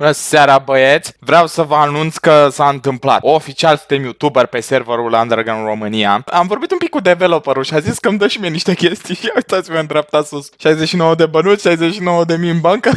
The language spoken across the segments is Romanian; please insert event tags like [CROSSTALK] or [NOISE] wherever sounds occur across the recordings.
Bună seara băieți! Vreau să vă anunț că s-a întâmplat. Oficial suntem youtuber pe serverul Underground România. Am vorbit un pic cu developerul și a zis că îmi dă și mie niște chestii. [LAUGHS] Ia uitați-vă în dreapta sus. 69 de bănuți, 69 de mii în bancă,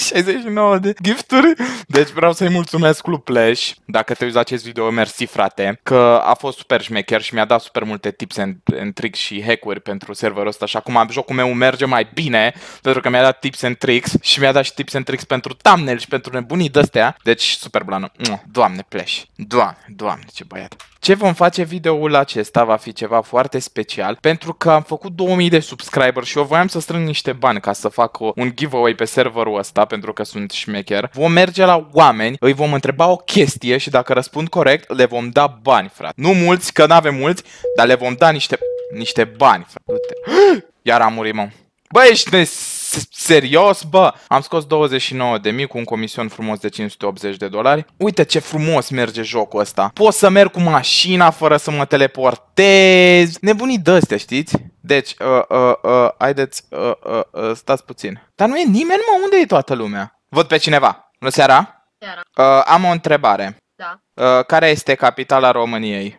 69 [LAUGHS] de gifturi. Deci vreau să-i mulțumesc lui Pleș. Dacă te uiți la acest video, mersi frate, că a fost super șmecher și mi-a dat super multe tips and, and tricks și hack-uri pentru serverul ăsta. Și acum jocul meu merge mai bine pentru că mi-a dat tips and tricks și mi-a dat și tips and tricks pentru thumbnail și pentru nebunii de astea Deci, super blană. Doamne, pleș. Doamne, doamne, ce băiat. Ce vom face videoul acesta va fi ceva foarte special pentru că am făcut 2000 de subscriber și eu voiam să strâng niște bani ca să fac un giveaway pe serverul ăsta pentru că sunt șmecher. Vom merge la oameni, îi vom întreba o chestie și dacă răspund corect le vom da bani, frate. Nu mulți, că n-avem mulți, dar le vom da niște, niște bani, frate. [GASPS] Iar am murit, mă. Bă, ești nes serios, bă! Am scos 29 de mii cu un comision frumos de 580 de dolari. Uite ce frumos merge jocul ăsta. Pot să merg cu mașina fără să mă teleportez. Nebunii astea, știți? Deci, uh, uh, uh, haideți, uh, uh, uh, stați puțin. Dar nu e nimeni, mă, unde e toată lumea? Văd pe cineva. Nu seara? Seara. Uh, am o întrebare. Da. Uh, care este capitala României?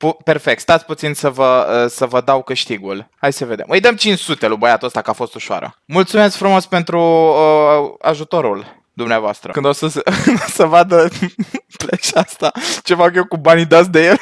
Pu- perfect, stați puțin să vă, uh, să vă dau câștigul. Hai să vedem. Îi dăm 500 lui băiatul ăsta că a fost ușoară. Mulțumesc frumos pentru uh, ajutorul dumneavoastră. Când o să, se, [LAUGHS] o să vadă [LAUGHS] pleșa asta, ce fac eu cu banii dați de el,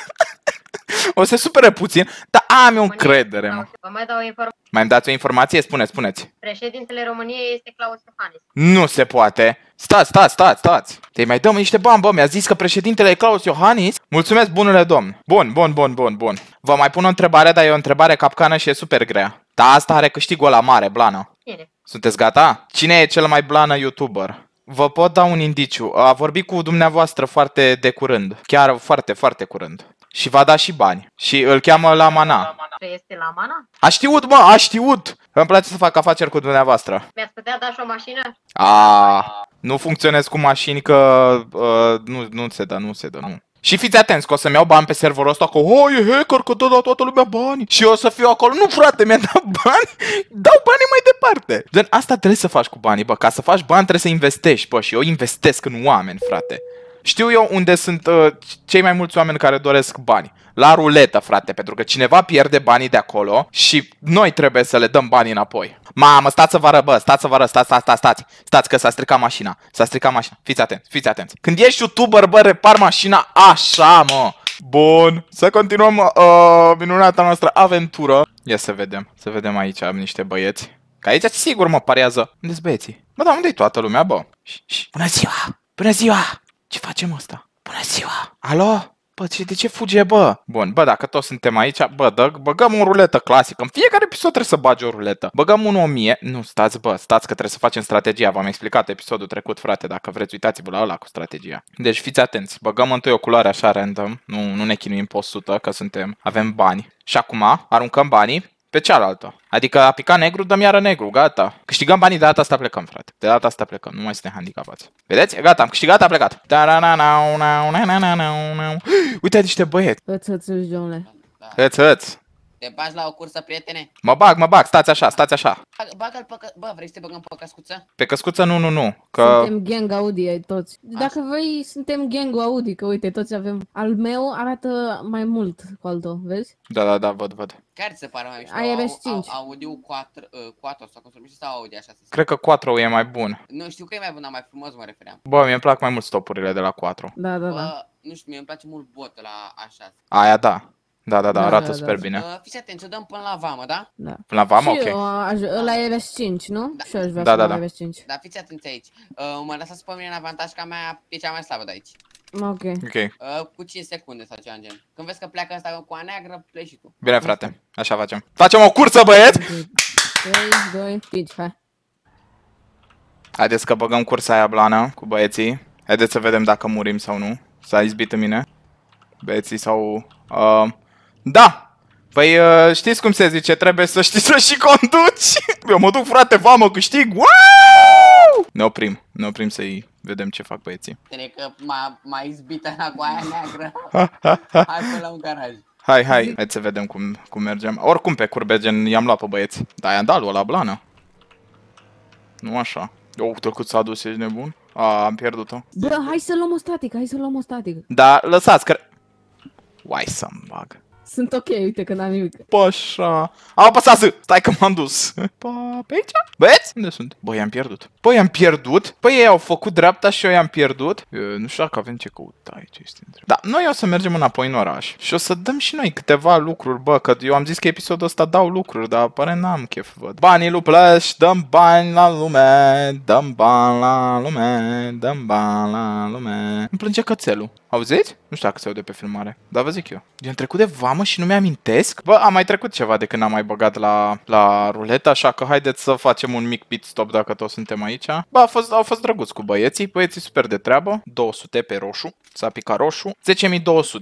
[LAUGHS] o să se supere puțin, dar am eu încredere. Vă mai dau informații. Mai îmi dați o informație? Spune, spuneți. Președintele României este Claus Iohannis. Nu se poate. Stați, stați, stați, stați. Te mai dăm niște bani, bă, mi-a zis că președintele e Claus Iohannis. Mulțumesc, bunule domn. Bun, bun, bun, bun, bun. Vă mai pun o întrebare, dar e o întrebare capcană și e super grea. Da, asta are câștigul la mare, blană. Cine? Sunteți gata? Cine e cel mai blană YouTuber? Vă pot da un indiciu. A vorbit cu dumneavoastră foarte de curând. Chiar foarte, foarte curând și va da și bani. Și îl cheamă la Mana. Este la Mana? A știut, mă, a știut! Îmi place să fac afaceri cu dumneavoastră. Mi-ați putea da și o mașină? A, nu funcționez cu mașini că uh, nu, nu se dă, nu se dă, nu. Și fiți atenți că o să-mi iau bani pe serverul ăsta că oh, e hacker, că dă la toată lumea bani Și eu o să fiu acolo, nu frate, mi-a dat [LAUGHS] bani Dau bani mai departe Gen, asta trebuie să faci cu banii, bă Ca să faci bani trebuie să investești, bă Și eu investesc în oameni, frate știu eu unde sunt uh, cei mai mulți oameni care doresc bani. La ruletă, frate, pentru că cineva pierde banii de acolo și noi trebuie să le dăm banii înapoi. Mamă, stați să vă arăt, bă, stați să vă arăt, stați, stați, stați, stați, stați că s-a stricat mașina, s-a stricat mașina. Fiți atenți, fiți atenți. Când ești youtuber, bă, repar mașina așa, mă. Bun, să continuăm uh, minunata noastră aventură. Ia să vedem, să vedem aici, am niște băieți. Că aici sigur mă parează. unde băieții? Bă, dar unde-i toată lumea, bă? Bună ziua! Bună ziua! Ce facem asta? Bună ziua! Alo? Bă, ce, de ce fuge, bă? Bun, bă, dacă toți suntem aici, bă, dă, băgăm o ruletă clasică. În fiecare episod trebuie să bagi o ruletă. Băgăm un 1000. Nu, stați, bă, stați că trebuie să facem strategia. V-am explicat episodul trecut, frate, dacă vreți, uitați-vă la ăla cu strategia. Deci fiți atenți, băgăm întâi o culoare așa random. Nu, nu ne chinuim pe 100, că suntem, avem bani. Și acum aruncăm banii pe cealaltă. Adică a picat negru, dăm iară negru, gata. Câștigăm banii, de data asta plecăm, frate. De data asta plecăm, nu mai suntem handicapați. Vedeți? Gata, am câștigat, a plecat. [GASPS] Uite niște băieți. Hăț, hăț, domnule. Îți, te bagi la o cursă, prietene? Mă bag, mă bag, stați așa, stați așa. Bagă-l pe... Că... Bă, vrei să te băgăm pe căscuță? Pe căscuță nu, nu, nu, că... Suntem gang Audi ai toți. Așa. Dacă vrei, suntem gang Audi, că uite, toți avem... Al meu arată mai mult cu al tău, vezi? Da, da, da, văd, văd. Care ți se pare mai mișto? ARS5. Audio 4, uh, 4 sau cum se numește, sau Audi așa se Cred că 4 e mai bun. Nu, știu că e mai bun, dar mai frumos mă refeream. Bă, mi-e plac mai mult stopurile de la 4. Da, da, Bă, da. Nu știu, mie îmi place mult botul la așa. Aia da. Da, da, da, da, arată da, da. super da. bine. Uh, fiți atenți, o dăm până la vamă, da? Da. Până la vamă, și ok. Și uh, aș, ăla e LS5, nu? Da. Și eu aș vrea da, da, da. LS5. Da, fiți atenți aici. Uh, mă lăsați pe mine în avantaj, ca mea e cea mai slabă de aici. Ok. Ok. Uh, cu 5 secunde sau ceva în gen. Când vezi că pleacă ăsta cu a neagră, pleci și tu. Bine, frate. Așa facem. Facem o cursă, băieți! 3, 2, 5, hai. Haideți că băgăm cursa aia blană cu băieții. Haideți să vedem dacă murim sau nu. S-a izbit în mine. Băieții sau... Uh, da! Păi uh, știți cum se zice, trebuie să știi să și conduci. [LAUGHS] Eu mă duc, frate, mă câștig. Wow! Ne oprim, ne oprim să-i vedem ce fac băieții. Cred că m-a, m izbit la cu aia neagră. [LAUGHS] Hai pe la un garaj. Hai, hai, hai să vedem cum, cum mergem. Oricum pe curbe, gen, i-am luat pe băieți. Da, i-am dat la blană. Nu așa. O, uite cât s-a dus, ești nebun. A, am pierdut-o. Bă, hai să luăm o statică, hai să luăm o statică. Da, lăsați, că... Why să-mi bag. Sunt ok, uite că n-am nimic. Pașa, așa. Am apăsat Stai că m-am dus. [LAUGHS] Pa, pe aici? Băieți? Unde sunt? Băi, i-am pierdut. Băi, i-am pierdut. Păi ei au făcut dreapta și eu i-am pierdut. Eu, nu știu dacă avem ce căuta aici, este între. Da, noi o să mergem înapoi în oraș. Și o să dăm și noi câteva lucruri, bă, că eu am zis că episodul ăsta dau lucruri, dar pare n-am chef, văd. Banii lui Plăș, dăm bani la lume, dăm bani la lume, dăm bani la lume. Îmi plânge cățelul. Auziți? Nu știu dacă se aude pe filmare, dar vă zic eu. Din trecut de vamă și nu mi-amintesc? Bă, a mai trecut ceva de când am mai băgat la, la ruleta, așa că haideți să facem un mic pit stop dacă toți suntem aici. Bă, a fost, au fost drăguți cu băieții, băieții super de treabă. 200 pe roșu, s-a picat roșu. 10.200,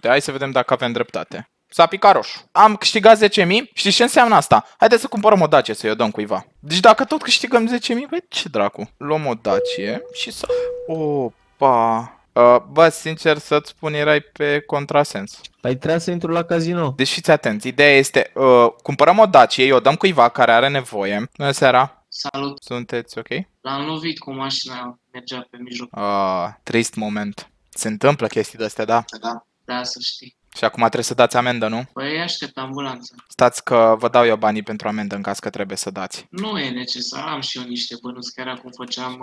hai să vedem dacă avem dreptate. S-a picat roșu. Am câștigat 10.000. Știi ce înseamnă asta? Haideți să cumpărăm o dacie să-i o dăm cuiva. Deci dacă tot câștigăm 10.000, băi, ce dracu? Luăm o dacie și să... Opa... Uh, bă, sincer să-ți spun, erai pe contrasens. Păi trebuie să intru la casino. Deci fiți atenți, ideea este, uh, cumpărăm o Dacie, o dăm cuiva care are nevoie. Bună seara! Salut! Sunteți ok? L-am lovit cu mașina, mergea pe mijloc. Uh, trist moment. Se întâmplă chestii de astea, da? Da, da, să știi. Și acum trebuie să dați amendă, nu? Păi aștept ambulanța. Stați că vă dau eu banii pentru amendă în caz că trebuie să dați. Nu e necesar, am și eu niște bănuți chiar acum făceam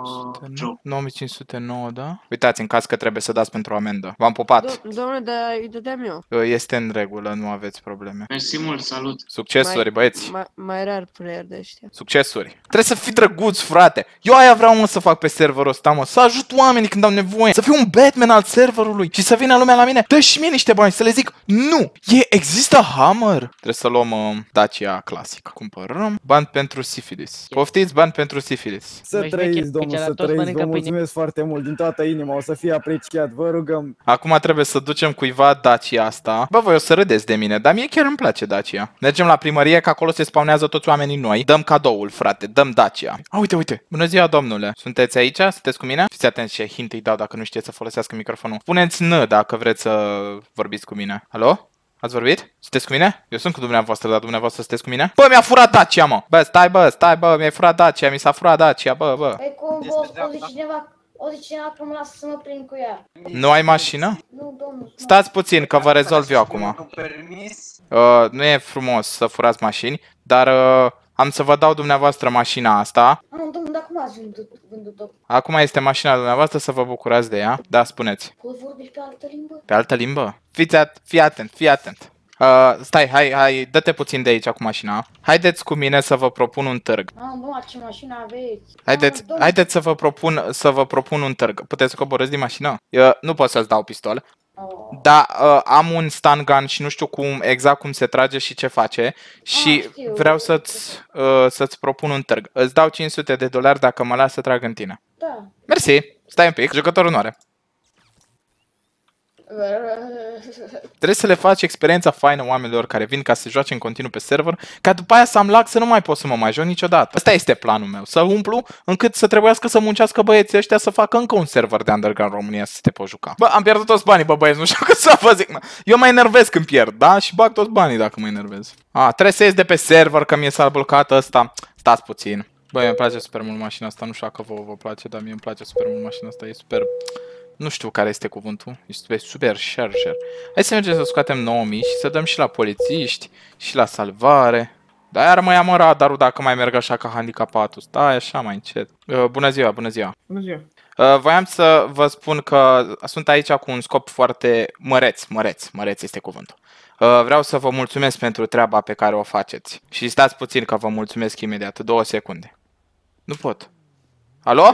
uh, 9509, da? Uitați, în caz că trebuie să dați pentru amendă. V-am pupat. domnule, dar îi dădeam eu. Uh, este în regulă, nu aveți probleme. Mersi mult, salut. Succesuri, mai, băieți. Mai, mai rar player de ăștia. Succesuri. Trebuie să fii drăguț, frate. Eu aia vreau mă să fac pe serverul ăsta, mă. Să ajut oamenii când au nevoie. Să fiu un Batman al serverului și să vină lumea la mine. Dă și mie niște bani, să le zic zic nu! E, există Hammer! Trebuie să luăm uh, Dacia clasic. Cumpărăm bani pentru sifilis. Poftiți bani pentru sifilis. Să trăiți, domnul, să trăiți. Vă mulțumesc foarte mult din toată inima. O să fie apreciat. Vă rugăm. Acum trebuie să ducem cuiva Dacia asta. Bă, voi o să râdeți de mine, dar mie chiar îmi place Dacia. Mergem la primărie, că acolo se spawnează toți oamenii noi. Dăm cadoul, frate, dăm Dacia. A, uite, uite. Bună ziua, domnule. Sunteți aici? Sunteți cu mine? Fiți atenți ce hint îi dau dacă nu știți să folosească microfonul. Puneți N dacă vreți să vorbiți cu mine mine. Alo? Ați vorbit? Sunteți cu mine? Eu sunt cu dumneavoastră, dar dumneavoastră sunteți cu mine? Bă, mi-a furat Dacia, mă! Bă, stai, bă, stai, bă, mi-a furat Dacia, mi s-a furat Dacia, bă, bă. Păi cum, bă, o de da. cineva, o de cineva că mă lasă să mă prind cu ea. Nu ai mașină? Nu, domnul. Stați puțin, că vă rezolv eu acum. Uh, nu e frumos să furați mașini, dar uh, am să vă dau dumneavoastră mașina asta. Am Acum ați vândut, vândut-o. Acum este mașina dumneavoastră să vă bucurați de ea. Da, spuneți. Că vorbi pe altă limbă? Pe altă limbă? Fiți at- fii atent, fii atent. Uh, stai, hai, hai, dă-te puțin de aici cu mașina. Haideți cu mine să vă propun un târg. bă, ce mașină aveți? Haideți, Mamă, haideți să vă propun să vă propun un târg. Puteți să coborâți din mașină? Eu nu pot să-ți dau pistol, Oh. Da, uh, am un stun gun și nu știu cum exact cum se trage și ce face și A, ah, vreau să-ți, uh, să-ți propun un târg. Îți dau 500 de dolari dacă mă las să trag în tine. Da. Mersi, stai un pic, jucătorul nu are. Trebuie să le faci experiența faină oamenilor care vin ca să se joace în continuu pe server, ca după aia să am lag să nu mai pot să mă mai joc niciodată. Asta este planul meu, să umplu încât să trebuiască să muncească băieții ăștia să facă încă un server de Underground România să te poți juca. Bă, am pierdut toți banii, bă băieți, nu știu [LAUGHS] că să vă zic. Eu mă enervez când pierd, da? Și bag toți banii dacă mă enervez. A, trebuie să ies de pe server că mi-e s-a blocat ăsta. Stați puțin. Băi, îmi place super mult mașina asta, nu știu dacă vouă vă place, dar mie îmi place super mult mașina asta, e super... Nu știu care este cuvântul. Este super charger. Hai să mergem să scoatem 9000 și să dăm și la polițiști și la salvare. Dar iar mă ia mă dacă mai merg așa ca handicapatul. Stai așa mai încet. Uh, bună ziua, bună ziua. Bună ziua. Uh, voiam să vă spun că sunt aici cu un scop foarte măreț, măreț, măreț este cuvântul. Uh, vreau să vă mulțumesc pentru treaba pe care o faceți. Și stați puțin că vă mulțumesc imediat, două secunde. Nu pot. Alo?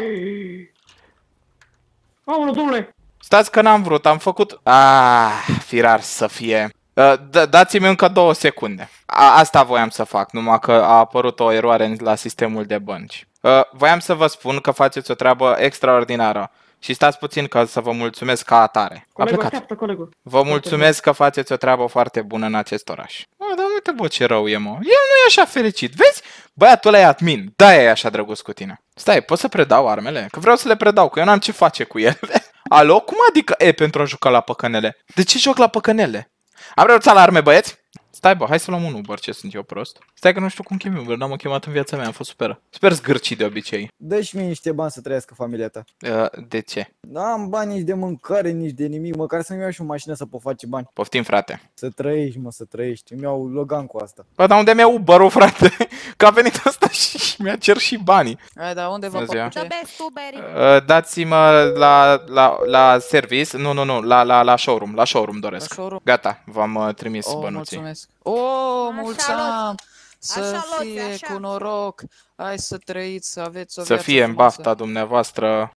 Aolo, domnule! Stați că n-am vrut, am făcut... Ah, firar să fie... Uh, da, dați-mi încă două secunde. A, asta voiam să fac, numai că a apărut o eroare la sistemul de bănci. Uh, voiam să vă spun că faceți o treabă extraordinară. Și stați puțin ca să vă mulțumesc ca atare. Colegul a plecat. Așteaptă, colegul. Vă mulțumesc că faceți o treabă foarte bună în acest oraș. Mă, dar uite bă ce rău e, mă. El nu e așa fericit, vezi? Băiatul ăla e admin, da e așa drăguț cu tine. Stai, pot să predau armele? Că vreau să le predau, că eu n-am ce face cu ele. [LAUGHS] Alo? Cum adică e pentru a juca la păcănele? De ce joc la păcănele? Am renunțat la arme, băieți? Stai bă, hai să luăm un Uber, ce sunt eu prost. Stai că nu știu cum chem Uber, n-am chemat în viața mea, am fost super. Sper zgârcii de obicei. Dă și mie niște bani să trăiască familia ta. Uh, de ce? N-am bani nici de mâncare, nici de nimic, măcar să-mi iau și o mașină să pot face bani. Poftim, frate. Să trăiești, mă, să trăiești. Îmi iau Logan cu asta. Bă, dar unde mi-au Uber-ul, frate? Că a venit asta [LAUGHS] și mi-a cer și banii. A, da, unde vă uh, Dați-mă uh, la, la, la service, nu, nu, nu, la, la, la showroom, la showroom doresc. La showroom. Gata, v-am uh, trimis oh, bănuții. Mulțumesc. Oh, mulțumesc! Să așa fie așa. cu noroc, hai să trăiți, să aveți o Să fie în bafta dumneavoastră.